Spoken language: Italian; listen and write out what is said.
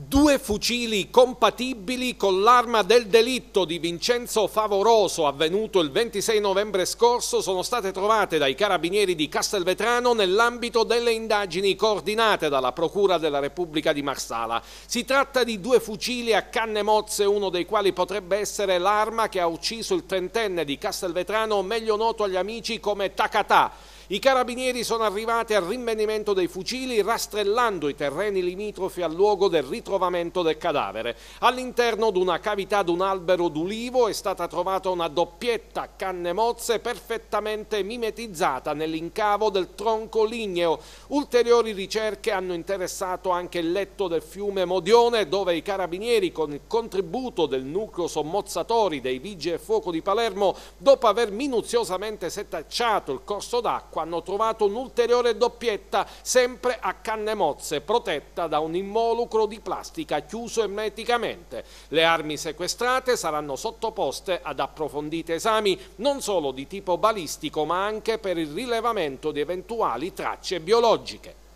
Due fucili compatibili con l'arma del delitto di Vincenzo Favoroso avvenuto il 26 novembre scorso sono state trovate dai carabinieri di Castelvetrano nell'ambito delle indagini coordinate dalla Procura della Repubblica di Marsala. Si tratta di due fucili a canne mozze, uno dei quali potrebbe essere l'arma che ha ucciso il trentenne di Castelvetrano, meglio noto agli amici come Takatà. I carabinieri sono arrivati al rinvenimento dei fucili rastrellando i terreni limitrofi al luogo del ritrovamento del cadavere. All'interno di una cavità di un albero d'ulivo è stata trovata una doppietta a canne mozze perfettamente mimetizzata nell'incavo del tronco ligneo. Ulteriori ricerche hanno interessato anche il letto del fiume Modione dove i carabinieri con il contributo del nucleo sommozzatori dei vigili e fuoco di Palermo dopo aver minuziosamente setacciato il corso d'acqua Pasqua hanno trovato un'ulteriore doppietta, sempre a canne mozze, protetta da un involucro di plastica chiuso emeticamente. Le armi sequestrate saranno sottoposte ad approfonditi esami non solo di tipo balistico ma anche per il rilevamento di eventuali tracce biologiche.